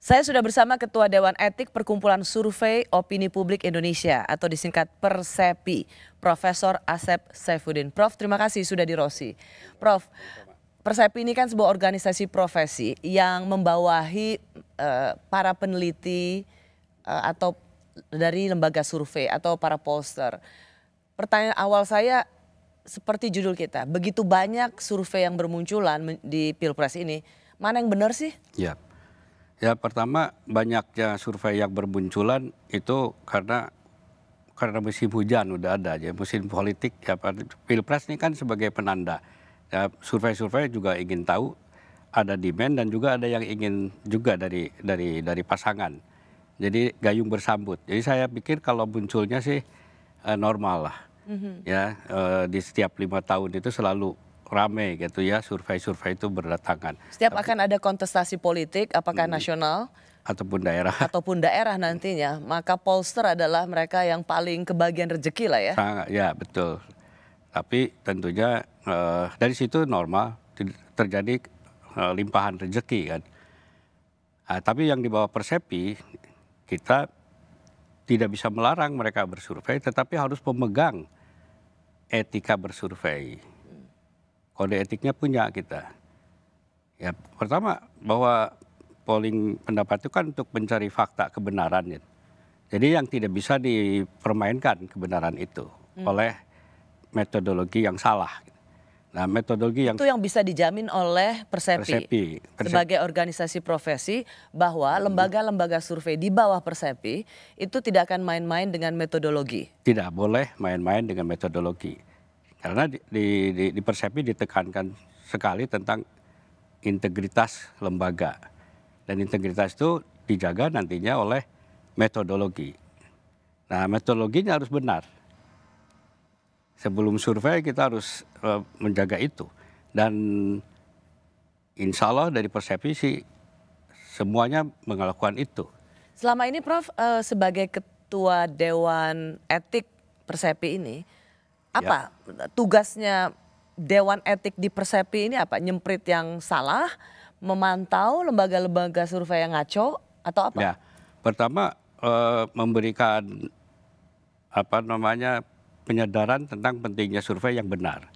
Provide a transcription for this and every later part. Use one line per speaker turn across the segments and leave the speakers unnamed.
Saya sudah bersama Ketua Dewan Etik Perkumpulan Survei Opini Publik Indonesia atau disingkat Persepi, Profesor Asep Saifuddin. Prof, terima kasih sudah di Rosi. Prof, Persepi ini kan sebuah organisasi profesi yang membawahi uh, para peneliti uh, atau dari lembaga survei atau para poster. Pertanyaan awal saya seperti judul kita, begitu banyak survei yang bermunculan di Pilpres ini, mana yang benar sih?
Ya ya pertama banyaknya survei yang bermunculan itu karena karena musim hujan udah ada aja musim politik ya pilpres ini kan sebagai penanda ya, survei-survei juga ingin tahu ada demand dan juga ada yang ingin juga dari dari dari pasangan jadi gayung bersambut jadi saya pikir kalau munculnya sih eh, normal lah mm-hmm. ya eh, di setiap lima tahun itu selalu rame gitu ya survei-survei itu berdatangan. Setiap Tapi, akan
ada kontestasi politik apakah hmm, nasional
ataupun daerah
ataupun daerah nantinya maka polster adalah mereka yang paling kebagian rezeki lah ya.
Sangat ya betul. Tapi tentunya uh, dari situ normal terjadi uh, limpahan rezeki kan. Uh, tapi yang dibawa persepi kita tidak bisa melarang mereka bersurvei, tetapi harus pemegang etika bersurvei kode etiknya punya kita. Ya pertama bahwa polling pendapat itu kan untuk mencari fakta kebenaran ya. Jadi yang tidak bisa dipermainkan kebenaran itu hmm. oleh metodologi yang salah. Nah, metodologi yang itu yang
bisa dijamin oleh Persepi, Persepi. Persepi. sebagai organisasi profesi bahwa hmm. lembaga-lembaga survei di bawah Persepi itu tidak akan main-main dengan
metodologi. Tidak boleh main-main dengan metodologi karena di di persepi ditekankan sekali tentang integritas lembaga dan integritas itu dijaga nantinya oleh metodologi. Nah metodologinya harus benar. Sebelum survei kita harus eh, menjaga itu dan insya Allah dari persepsi sih semuanya melakukan itu.
Selama ini Prof eh, sebagai ketua Dewan Etik Persepi ini apa ya. tugasnya Dewan Etik di Persepi ini apa? Nyemprit yang salah, memantau lembaga-lembaga survei yang ngaco atau apa? Ya.
Pertama eh, memberikan apa namanya penyadaran tentang pentingnya survei yang benar.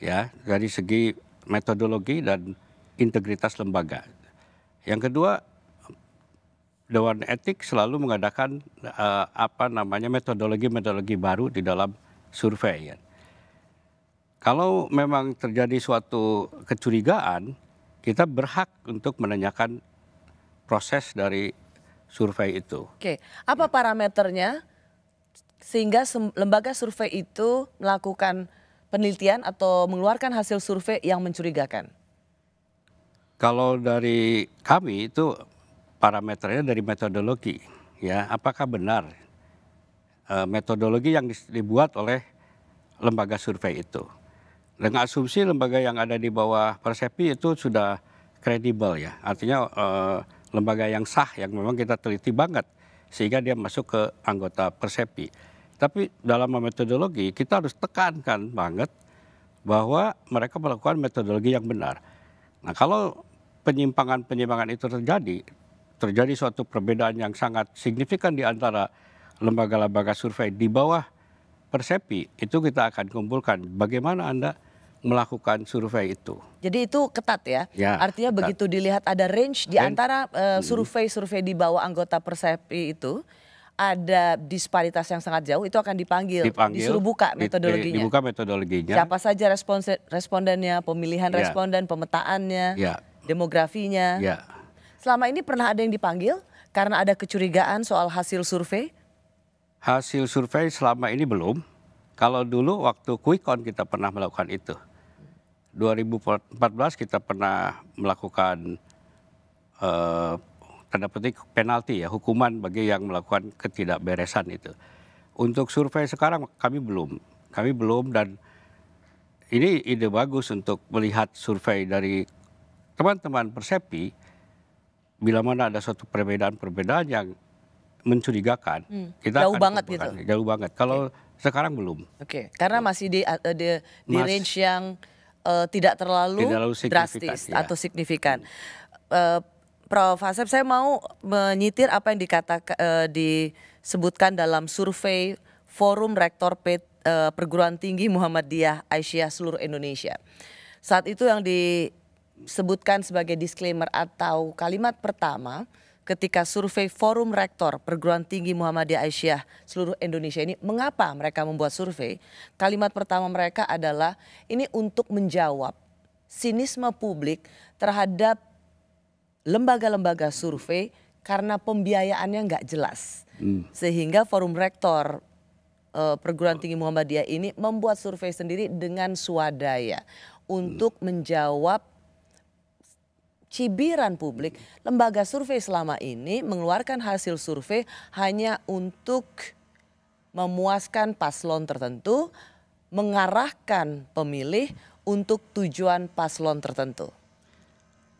Ya, dari segi metodologi dan integritas lembaga. Yang kedua, Dewan Etik selalu mengadakan uh, apa namanya metodologi-metodologi baru di dalam survei. ya. Kalau memang terjadi suatu kecurigaan, kita berhak untuk menanyakan proses dari survei itu.
Oke, apa parameternya sehingga lembaga survei itu melakukan penelitian atau mengeluarkan hasil survei yang mencurigakan?
Kalau dari kami itu parameternya dari metodologi, ya apakah benar Eh, metodologi yang dibuat oleh lembaga survei itu. Dengan asumsi lembaga yang ada di bawah persepi itu sudah kredibel ya, artinya eh, lembaga yang sah yang memang kita teliti banget sehingga dia masuk ke anggota persepi. Tapi dalam metodologi kita harus tekankan banget bahwa mereka melakukan metodologi yang benar. Nah kalau penyimpangan-penyimpangan itu terjadi, terjadi suatu perbedaan yang sangat signifikan di antara lembaga-lembaga survei di bawah persepi itu kita akan kumpulkan bagaimana Anda melakukan survei itu.
Jadi itu ketat ya? ya Artinya ketat. begitu dilihat ada range di antara eh, survei-survei uh, di bawah anggota persepi itu ada disparitas yang sangat jauh itu akan dipanggil, dipanggil disuruh buka metodologinya. Dibuka
metodologinya. Siapa
saja respons respondennya, pemilihan ya. responden, pemetaannya, ya. demografinya. Ya. Selama ini pernah ada yang dipanggil karena ada kecurigaan soal hasil survei?
hasil survei selama ini belum. Kalau dulu waktu quick count kita pernah melakukan itu. 2014 kita pernah melakukan eh, tanda petik penalti ya, hukuman bagi yang melakukan ketidakberesan itu. Untuk survei sekarang kami belum. Kami belum dan ini ide bagus untuk melihat survei dari teman-teman Persepi bila mana ada suatu perbedaan-perbedaan yang mencurigakan, hmm. kita jauh banget gitu. Jauh banget. Kalau okay. sekarang belum. Oke,
okay. karena masih di di, di Mas, range yang uh, tidak terlalu, tidak terlalu drastis ya. atau signifikan. Uh, Prof Asep, saya mau menyitir apa yang dikatakan uh, disebutkan dalam survei Forum Rektor P, uh, Perguruan Tinggi Muhammadiyah Aisyah seluruh Indonesia. Saat itu yang disebutkan sebagai disclaimer atau kalimat pertama ketika survei Forum Rektor Perguruan Tinggi Muhammadiyah Aisyah seluruh Indonesia ini. Mengapa mereka membuat survei? Kalimat pertama mereka adalah ini untuk menjawab sinisme publik terhadap lembaga-lembaga survei karena pembiayaannya nggak jelas. Hmm. Sehingga Forum Rektor uh, Perguruan Tinggi Muhammadiyah ini membuat survei sendiri dengan swadaya untuk hmm. menjawab cibiran publik, lembaga survei selama ini mengeluarkan hasil survei hanya untuk memuaskan paslon tertentu, mengarahkan pemilih untuk tujuan paslon tertentu.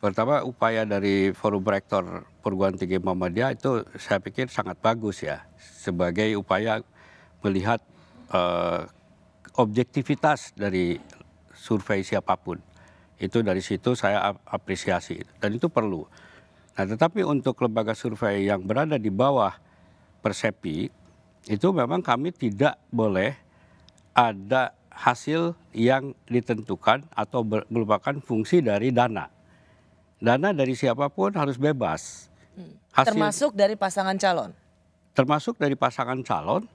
Pertama upaya dari Forum Rektor Perguruan Tinggi Muhammadiyah itu saya pikir sangat bagus ya sebagai upaya melihat uh, objektivitas dari survei siapapun. Itu dari situ saya apresiasi dan itu perlu. Nah, tetapi untuk lembaga survei yang berada di bawah Persepi itu memang kami tidak boleh ada hasil yang ditentukan atau merupakan fungsi dari dana. Dana dari siapapun harus bebas.
Hmm. Hasil, termasuk dari pasangan calon.
Termasuk dari pasangan calon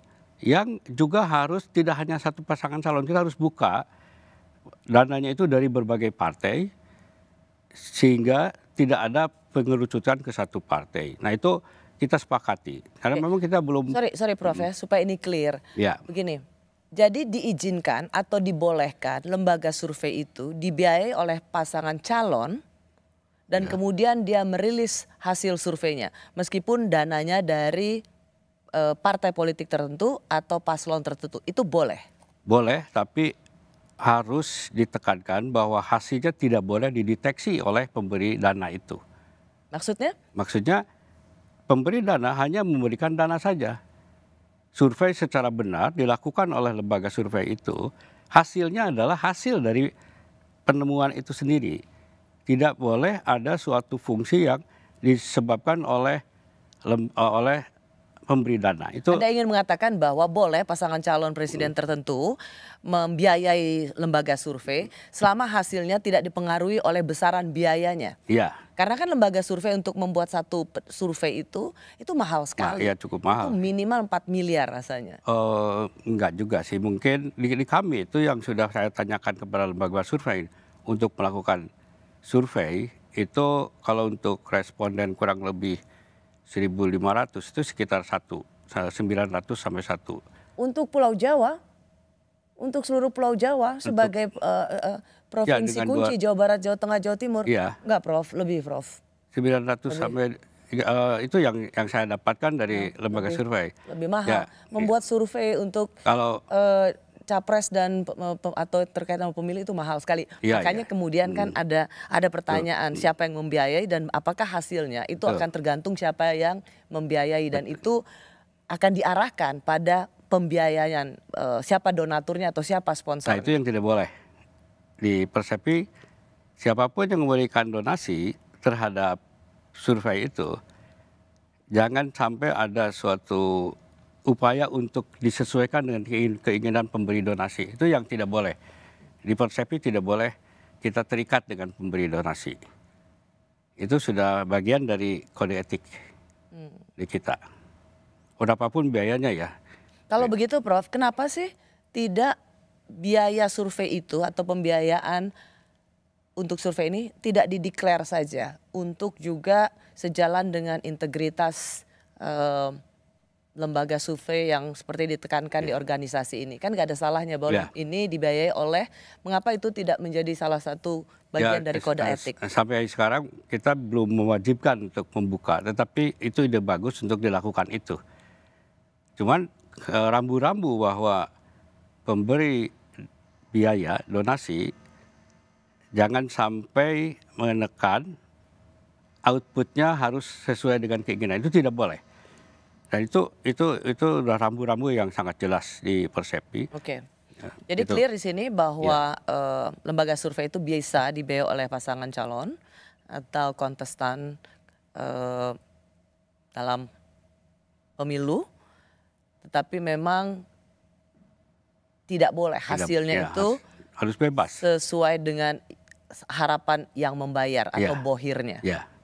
yang juga harus tidak hanya satu pasangan calon, kita harus buka dananya itu dari berbagai partai sehingga tidak ada pengerucutan ke satu partai. Nah itu kita sepakati karena Oke. memang kita belum. Sorry, sorry Prof ya hmm.
supaya ini clear. Ya. Begini, jadi diizinkan atau dibolehkan lembaga survei itu dibiayai oleh pasangan calon dan ya. kemudian dia merilis hasil surveinya meskipun dananya dari eh, partai politik tertentu atau paslon tertentu itu boleh.
Boleh, tapi harus ditekankan bahwa hasilnya tidak boleh dideteksi oleh pemberi dana itu. Maksudnya? Maksudnya pemberi dana hanya memberikan dana saja. Survei secara benar dilakukan oleh lembaga survei itu, hasilnya adalah hasil dari penemuan itu sendiri. Tidak boleh ada suatu fungsi yang disebabkan oleh oleh memberi dana. Itu Anda
ingin mengatakan bahwa boleh pasangan calon presiden tertentu membiayai lembaga survei selama hasilnya tidak dipengaruhi oleh besaran biayanya. Iya. Karena kan lembaga survei untuk membuat satu survei itu itu mahal sekali.
Iya, cukup mahal. Itu
minimal 4 miliar rasanya.
Uh, enggak juga sih, mungkin di, di kami itu yang sudah saya tanyakan kepada lembaga survei untuk melakukan survei itu kalau untuk responden kurang lebih 1.500 itu sekitar 1, 900 sampai 1.
Untuk Pulau Jawa, untuk seluruh Pulau Jawa untuk, sebagai uh, uh, provinsi ya, kunci dua, Jawa Barat, Jawa Tengah, Jawa Timur, ya. enggak Prof, lebih Prof.
900 lebih. sampai uh, itu yang yang saya dapatkan dari ya, lembaga lebih, survei.
Lebih mahal. Ya. Membuat iya. survei untuk kalau uh, capres dan atau terkait sama pemilih itu mahal sekali. Ya, Makanya ya. kemudian kan hmm. ada ada pertanyaan hmm. siapa yang membiayai dan apakah hasilnya itu hmm. akan tergantung siapa yang membiayai dan itu akan diarahkan pada pembiayaan uh, e, siapa donaturnya atau siapa sponsor. Nah, itu
yang tidak boleh. Di Persepi siapapun yang memberikan donasi terhadap survei itu jangan sampai ada suatu upaya untuk disesuaikan dengan keinginan pemberi donasi. Itu yang tidak boleh. Di Persepi tidak boleh kita terikat dengan pemberi donasi. Itu sudah bagian dari kode etik hmm. di kita. Berapapun biayanya ya.
Kalau ya. begitu Prof, kenapa sih tidak biaya survei itu atau pembiayaan untuk survei ini tidak dideklar saja untuk juga sejalan dengan integritas eh, lembaga survei yang seperti ditekankan ya. di organisasi ini kan nggak ada salahnya bahwa ya. ini dibiayai oleh mengapa itu tidak menjadi salah satu bagian ya, dari kode etik
sampai sekarang kita belum mewajibkan untuk membuka tetapi itu ide bagus untuk dilakukan itu cuman e, rambu-rambu bahwa pemberi biaya donasi jangan sampai menekan outputnya harus sesuai dengan keinginan itu tidak boleh Nah itu itu itu udah rambu-rambu yang sangat jelas di Persepi.
Oke. Okay. Ya, Jadi itu. clear di sini bahwa ya. uh, lembaga survei itu biasa dibeo oleh pasangan calon atau kontestan uh, dalam pemilu, tetapi memang tidak boleh hasilnya tidak, ya, itu harus bebas sesuai dengan harapan yang membayar atau ya. bohirnya. Ya.